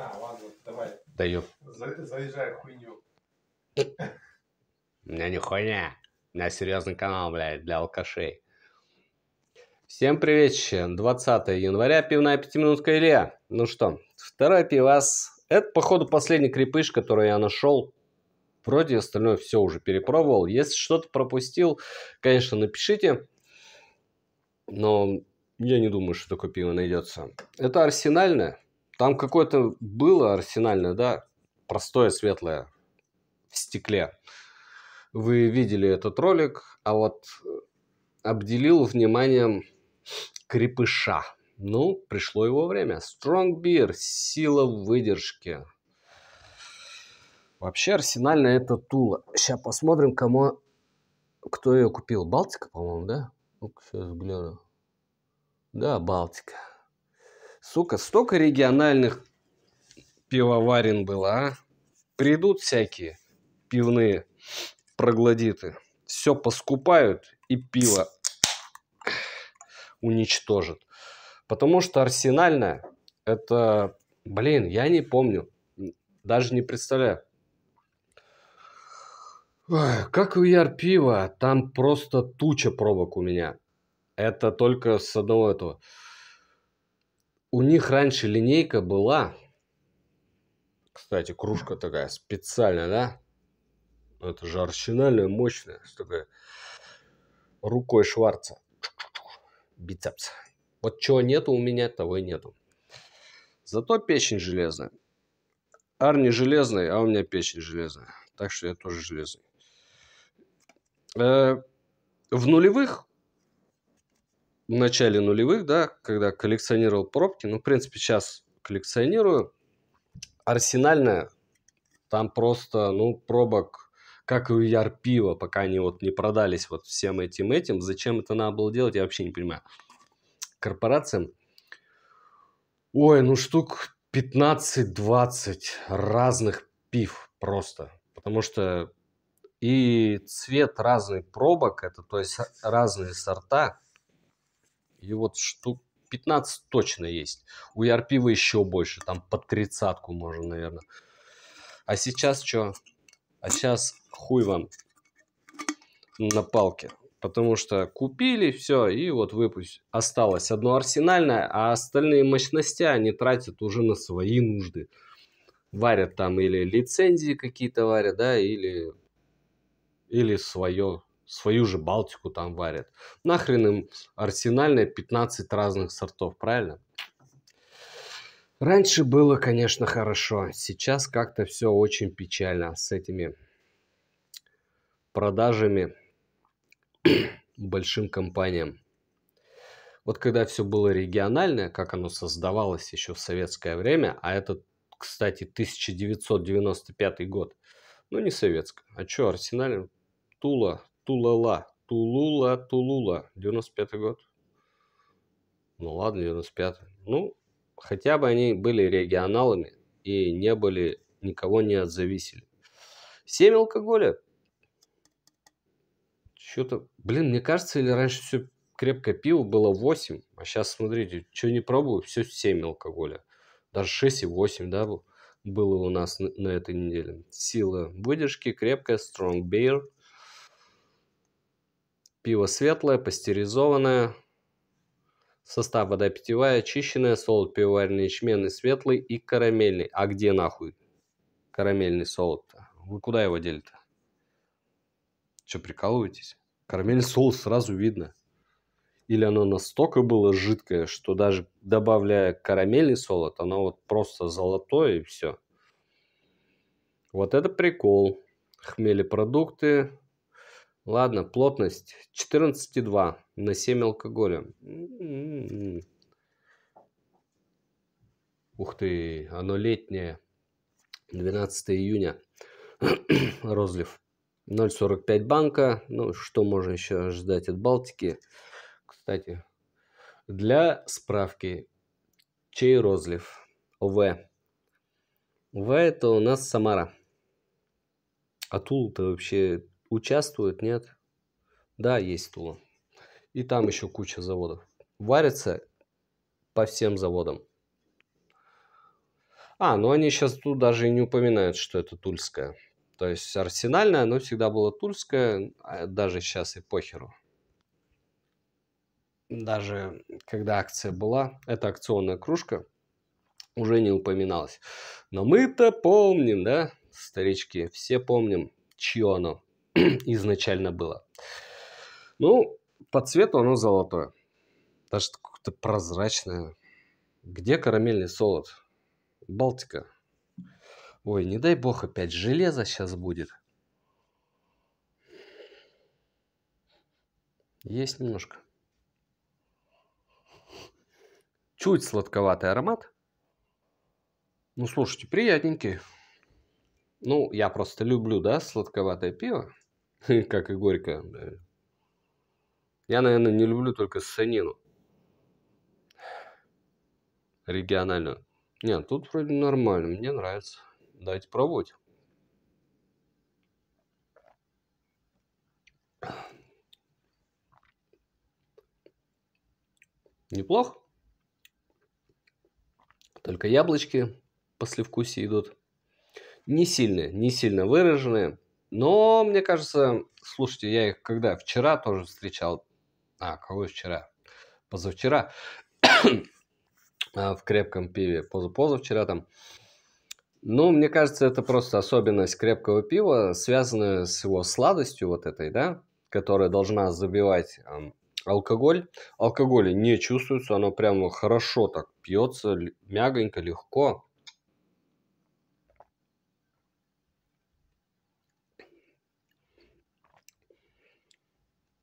А, ладно, давай. Даю. За, заезжай хуйню. У меня не хуйня. У меня серьезный канал, блядь, для алкашей. Всем привет, 20 января, пивная пятиминутка Илья. Ну что, второй пивас. Это, походу, последний крепыш, который я нашел. Вроде остальное все уже перепробовал. Если что-то пропустил, конечно, напишите. Но я не думаю, что такое пиво найдется. Это арсенальное. Там какое-то было арсенальное, да, простое светлое в стекле. Вы видели этот ролик, а вот э, обделил вниманием крепыша. Ну, пришло его время. Strong Beer, сила выдержки. Вообще арсенальная это Тула. Сейчас посмотрим, кому... Кто ее купил? Балтика, по-моему, да? Ну, сейчас гляну. Да, Балтика. Сука, столько региональных пивоварен было, а? Придут всякие пивные проглодиты. Все поскупают и пиво уничтожат. Потому что арсенальная это, блин, я не помню, даже не представляю. как у яр пива, там просто туча пробок у меня. Это только с одного этого. У них раньше линейка была. Кстати, кружка такая специальная, да? Это же арсенальная, мощная. С такой рукой Шварца. Бицепс. Вот чего нету у меня, того и нету. Зато печень железная. Арни железный, а у меня печень железная. Так что я тоже железный. Э, в нулевых в начале нулевых, да, когда коллекционировал пробки, ну, в принципе, сейчас коллекционирую, арсенальная, там просто, ну, пробок, как и у яр пива, пока они вот не продались вот всем этим этим. Зачем это надо было делать, я вообще не понимаю. Корпорациям. Ой, ну штук 15-20 разных пив просто. Потому что и цвет разный пробок, это то есть разные сорта, и вот штук 15 точно есть. У Ярпива e еще больше, там под тридцатку можно, наверное. А сейчас что? А сейчас хуй вам на палке. Потому что купили все, и вот выпусть. Осталось одно арсенальное, а остальные мощности они тратят уже на свои нужды. Варят там или лицензии какие-то варят, да, или, или свое свою же Балтику там варят. Нахрен им арсенальная 15 разных сортов, правильно? Раньше было, конечно, хорошо. Сейчас как-то все очень печально с этими продажами большим компаниям. Вот когда все было региональное, как оно создавалось еще в советское время, а это, кстати, 1995 год, ну не советское, а что, арсенальное Тула, Тулала. Тулула, Тулула. 95-й год. Ну ладно, 95-й. Ну, хотя бы они были регионалами и не были, никого не отзависели. 7 алкоголя. Что-то, блин, мне кажется, или раньше все крепкое пиво было 8, а сейчас, смотрите, что не пробую, все 7 алкоголя. Даже 6 и 8, да, было у нас на, на этой неделе. Сила выдержки, крепкая, strong beer – Пиво светлое, пастеризованное. Состав вода питьевая, очищенная, солод пивоваренный, ячменный, светлый и карамельный. А где нахуй карамельный солод-то? Вы куда его дели-то? Че, прикалываетесь? Карамельный соус сразу видно. Или оно настолько было жидкое, что даже добавляя карамельный солод, оно вот просто золотое и все. Вот это прикол. Хмели продукты, Ладно, плотность 14,2 на 7 алкоголя. М-м-м. Ух ты, оно летнее. 12 июня. Розлив. 0,45 банка. Ну, что можно еще ожидать от Балтики? Кстати, для справки, чей розлив? В. В это у нас Самара. А Тул-то вообще Участвует? Нет. Да, есть Тула. И там еще куча заводов. Варится по всем заводам. А, ну они сейчас тут даже и не упоминают, что это тульская. То есть арсенальная, но всегда была тульская, даже сейчас и похеру. Даже когда акция была, это акционная кружка уже не упоминалось, Но мы-то помним, да, старички, все помним, чье оно. изначально было. Ну, по цвету оно золотое. Даже какое-то прозрачное. Где карамельный солод? Балтика. Ой, не дай бог, опять железо сейчас будет. Есть немножко. Чуть сладковатый аромат. Ну, слушайте, приятненький. Ну, я просто люблю, да, сладковатое пиво. Как и горько. Я, наверное, не люблю только санину. Региональную. Нет, тут вроде нормально, мне нравится. Дайте пробовать. Неплохо. Только яблочки послевкусие идут. Не сильные, не сильно выраженные. Но, мне кажется, слушайте, я их когда вчера тоже встречал, а, кого вчера? Позавчера. А, в крепком пиве, позапозавчера там. Ну, мне кажется, это просто особенность крепкого пива, связанная с его сладостью вот этой, да, которая должна забивать алкоголь. Алкоголя не чувствуется, оно прямо хорошо так пьется, мягонько, легко.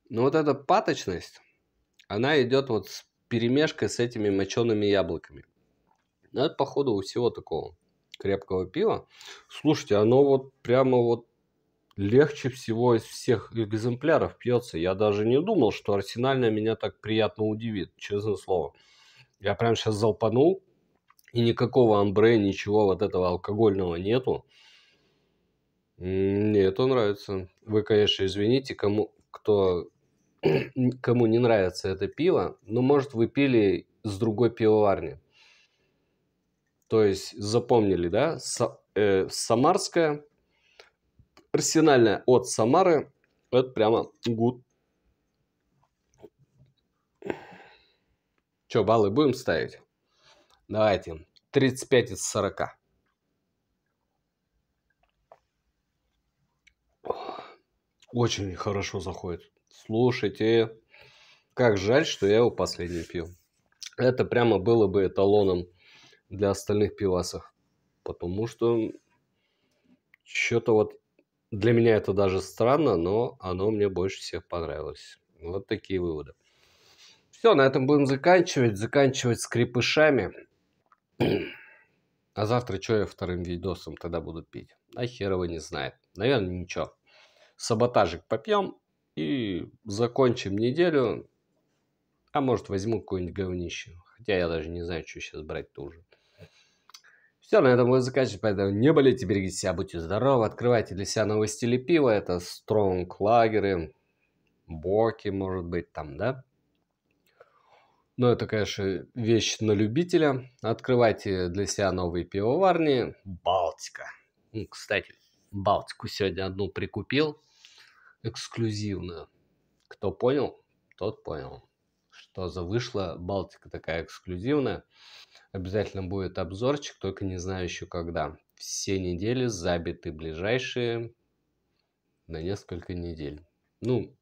Но вот эта паточность, она идет вот с перемешкой с этими мочеными яблоками. Но это, походу, у всего такого крепкого пива. Слушайте, оно вот прямо вот легче всего из всех экземпляров пьется. Я даже не думал, что арсенальное меня так приятно удивит, честное слово. Я прям сейчас залпанул, и никакого амбре, ничего вот этого алкогольного нету. Мне это нравится. Вы, конечно, извините, кому кто кому не нравится это пиво, ну, может, вы пили с другой пивоварни. То есть запомнили, да? Са, э, самарская, арсенальная от Самары, это прямо гуд. Че, баллы будем ставить? Давайте. 35 из 40. Очень хорошо заходит. Слушайте, как жаль, что я его последний пил. Это прямо было бы эталоном для остальных пивасов. Потому что что-то вот для меня это даже странно, но оно мне больше всех понравилось. Вот такие выводы. Все, на этом будем заканчивать. Заканчивать скрипышами. А завтра что я вторым видосом тогда буду пить? А хер его не знает. Наверное, ничего. Саботажик попьем и закончим неделю. А может возьму какое-нибудь говнище. Хотя я даже не знаю, что сейчас брать тоже. Все, на этом буду заканчивать, поэтому не болейте, берегите себя, будьте здоровы, открывайте для себя новые стили пива, это стронг лагеры, боки, может быть, там, да? Но это, конечно, вещь на любителя. Открывайте для себя новые пивоварни. Балтика. Кстати, Балтику сегодня одну прикупил эксклюзивно. Кто понял, тот понял, что за вышла Балтика такая эксклюзивная. Обязательно будет обзорчик, только не знаю еще когда. Все недели забиты ближайшие на несколько недель. Ну,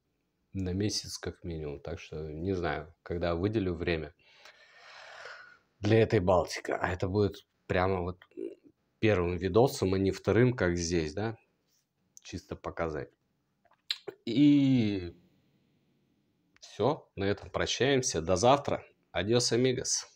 на месяц как минимум. Так что не знаю, когда выделю время для этой Балтики. А это будет прямо вот первым видосом, а не вторым, как здесь, да? Чисто показать. И все, на этом прощаемся. До завтра. Адиос, амигос.